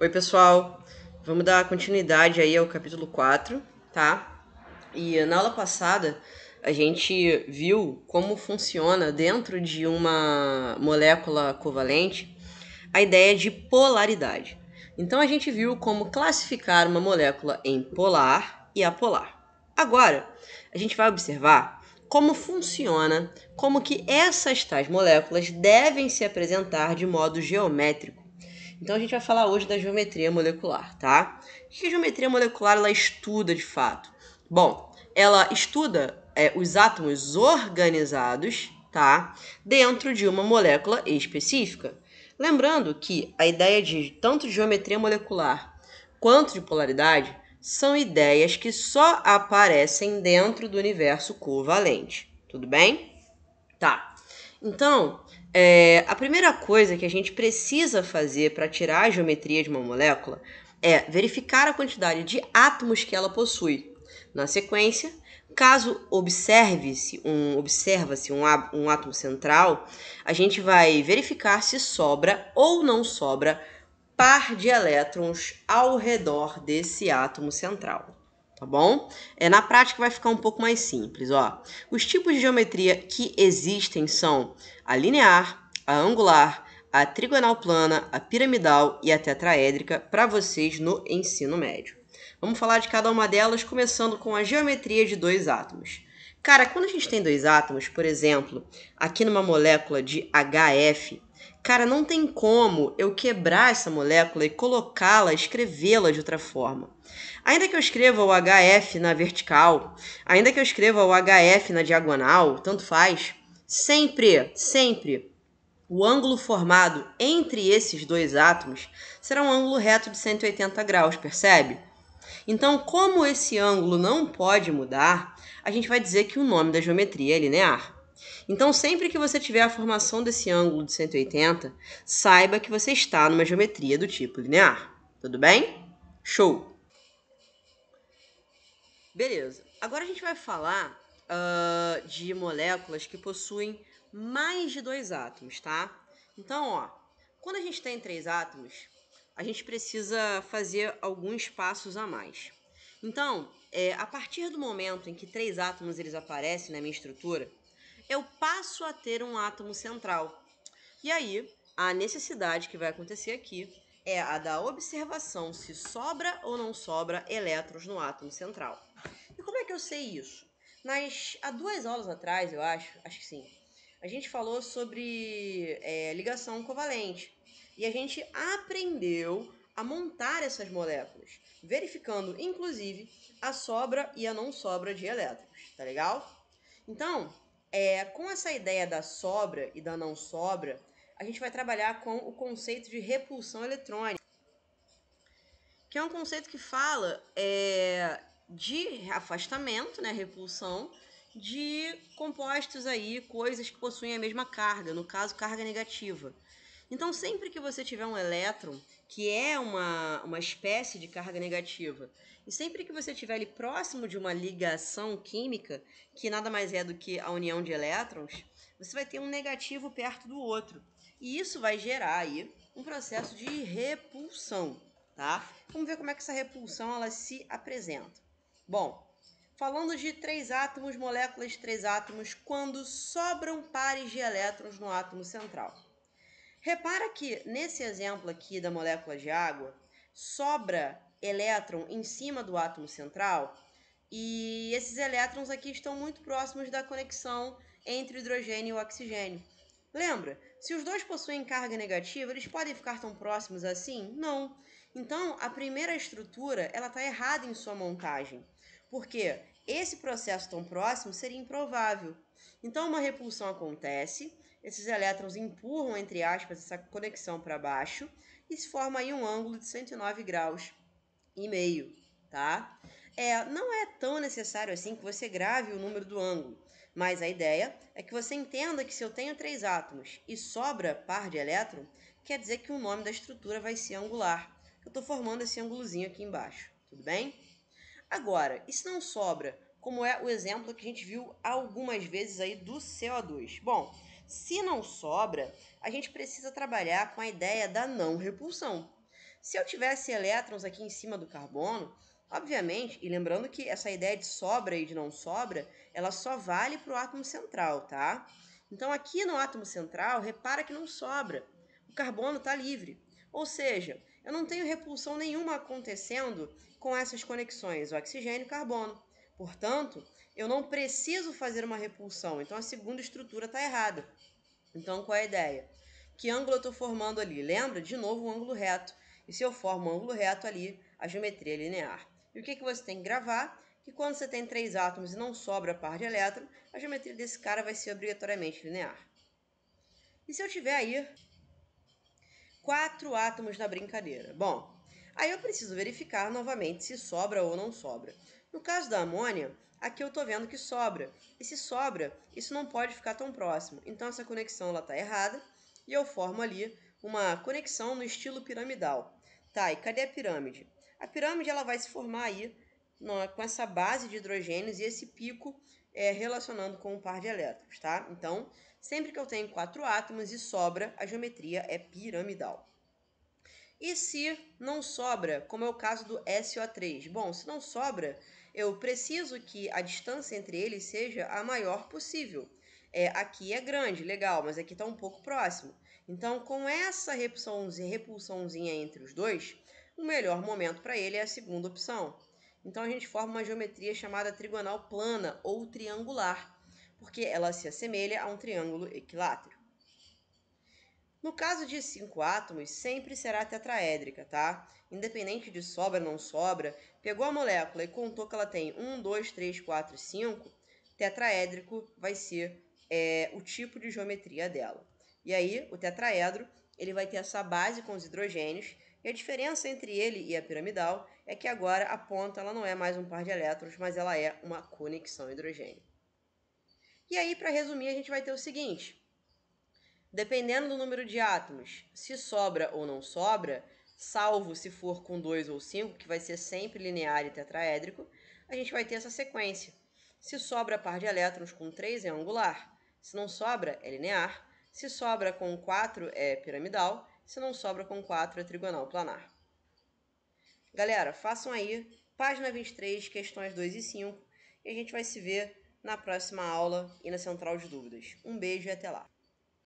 Oi, pessoal. Vamos dar continuidade aí ao capítulo 4, tá? E na aula passada a gente viu como funciona dentro de uma molécula covalente a ideia de polaridade. Então a gente viu como classificar uma molécula em polar e apolar. Agora, a gente vai observar como funciona, como que essas tais moléculas devem se apresentar de modo geométrico então a gente vai falar hoje da geometria molecular, tá? O que a geometria molecular ela estuda de fato? Bom, ela estuda é, os átomos organizados, tá? Dentro de uma molécula específica. Lembrando que a ideia de tanto de geometria molecular quanto de polaridade são ideias que só aparecem dentro do universo covalente. Tudo bem? Tá. Então, é, a primeira coisa que a gente precisa fazer para tirar a geometria de uma molécula é verificar a quantidade de átomos que ela possui. Na sequência, caso observe-se um observa-se um, um átomo central, a gente vai verificar se sobra ou não sobra par de elétrons ao redor desse átomo central tá bom? É, na prática vai ficar um pouco mais simples, ó. Os tipos de geometria que existem são a linear, a angular, a trigonal plana, a piramidal e a tetraédrica para vocês no ensino médio. Vamos falar de cada uma delas, começando com a geometria de dois átomos. Cara, quando a gente tem dois átomos, por exemplo, aqui numa molécula de HF, Cara, não tem como eu quebrar essa molécula e colocá-la, escrevê-la de outra forma. Ainda que eu escreva o HF na vertical, ainda que eu escreva o HF na diagonal, tanto faz, sempre, sempre o ângulo formado entre esses dois átomos será um ângulo reto de 180 graus, percebe? Então, como esse ângulo não pode mudar, a gente vai dizer que o nome da geometria é linear. Então, sempre que você tiver a formação desse ângulo de 180, saiba que você está numa geometria do tipo linear. Tudo bem? Show! Beleza. Agora a gente vai falar uh, de moléculas que possuem mais de dois átomos, tá? Então, ó, quando a gente tem tá três átomos, a gente precisa fazer alguns passos a mais. Então, é, a partir do momento em que três átomos eles aparecem na minha estrutura, eu passo a ter um átomo central. E aí, a necessidade que vai acontecer aqui é a da observação se sobra ou não sobra elétrons no átomo central. E como é que eu sei isso? Nas, há duas aulas atrás, eu acho, acho que sim, a gente falou sobre é, ligação covalente. E a gente aprendeu a montar essas moléculas, verificando, inclusive, a sobra e a não sobra de elétrons, tá legal? Então, é, com essa ideia da sobra e da não sobra, a gente vai trabalhar com o conceito de repulsão eletrônica, que é um conceito que fala é, de afastamento, né, repulsão, de compostos aí, coisas que possuem a mesma carga, no caso, carga negativa. Então, sempre que você tiver um elétron, que é uma, uma espécie de carga negativa, e sempre que você estiver ali próximo de uma ligação química, que nada mais é do que a união de elétrons, você vai ter um negativo perto do outro. E isso vai gerar aí um processo de repulsão, tá? Vamos ver como é que essa repulsão ela se apresenta. Bom, falando de três átomos, moléculas de três átomos, quando sobram pares de elétrons no átomo central. Repara que nesse exemplo aqui da molécula de água, sobra elétron em cima do átomo central. E esses elétrons aqui estão muito próximos da conexão entre o hidrogênio e o oxigênio. Lembra? Se os dois possuem carga negativa, eles podem ficar tão próximos assim? Não. Então, a primeira estrutura, ela está errada em sua montagem. Porque esse processo tão próximo seria improvável. Então, uma repulsão acontece, esses elétrons empurram, entre aspas, essa conexão para baixo e se forma aí um ângulo de 109 graus e-mail, tá? É, não é tão necessário assim que você grave o número do ângulo, mas a ideia é que você entenda que se eu tenho três átomos e sobra par de elétron, quer dizer que o nome da estrutura vai ser angular. Eu estou formando esse ângulozinho aqui embaixo, tudo bem? Agora, e se não sobra, como é o exemplo que a gente viu algumas vezes aí do CO2? Bom, se não sobra, a gente precisa trabalhar com a ideia da não repulsão. Se eu tivesse elétrons aqui em cima do carbono, obviamente, e lembrando que essa ideia de sobra e de não sobra, ela só vale para o átomo central, tá? Então aqui no átomo central, repara que não sobra. O carbono está livre. Ou seja, eu não tenho repulsão nenhuma acontecendo com essas conexões, oxigênio e carbono. Portanto, eu não preciso fazer uma repulsão, então a segunda estrutura está errada. Então, qual é a ideia? Que ângulo eu estou formando ali? Lembra? De novo, um ângulo reto. E se eu formo um ângulo reto ali, a geometria é linear. E o que, que você tem que gravar? Que quando você tem três átomos e não sobra par de elétron, a geometria desse cara vai ser obrigatoriamente linear. E se eu tiver aí quatro átomos na brincadeira? Bom, aí eu preciso verificar novamente se sobra ou não sobra. No caso da amônia, aqui eu estou vendo que sobra. E se sobra, isso não pode ficar tão próximo. Então essa conexão está errada e eu formo ali uma conexão no estilo piramidal. Tá, e cadê a pirâmide? A pirâmide ela vai se formar aí no, com essa base de hidrogênios e esse pico é, relacionando com um par de elétrons, tá? Então, sempre que eu tenho quatro átomos e sobra, a geometria é piramidal. E se não sobra, como é o caso do SO3? Bom, se não sobra, eu preciso que a distância entre eles seja a maior possível. É, aqui é grande, legal, mas aqui está um pouco próximo. Então, com essa repulsãozinha, repulsãozinha entre os dois, o melhor momento para ele é a segunda opção. Então, a gente forma uma geometria chamada trigonal plana ou triangular, porque ela se assemelha a um triângulo equilátero. No caso de cinco átomos, sempre será tetraédrica, tá? Independente de sobra ou não sobra, pegou a molécula e contou que ela tem 1, 2, 3, 4, 5, tetraédrico vai ser é, o tipo de geometria dela. E aí, o tetraedro, ele vai ter essa base com os hidrogênios, e a diferença entre ele e a piramidal é que agora a ponta ela não é mais um par de elétrons, mas ela é uma conexão hidrogênio. E aí, para resumir, a gente vai ter o seguinte: dependendo do número de átomos, se sobra ou não sobra, salvo se for com 2 ou 5, que vai ser sempre linear e tetraédrico, a gente vai ter essa sequência. Se sobra par de elétrons com 3 é angular, se não sobra é linear, se sobra com 4, é piramidal. Se não sobra com 4, é trigonal planar. Galera, façam aí, página 23, questões 2 e 5, e a gente vai se ver na próxima aula e na central de dúvidas. Um beijo e até lá!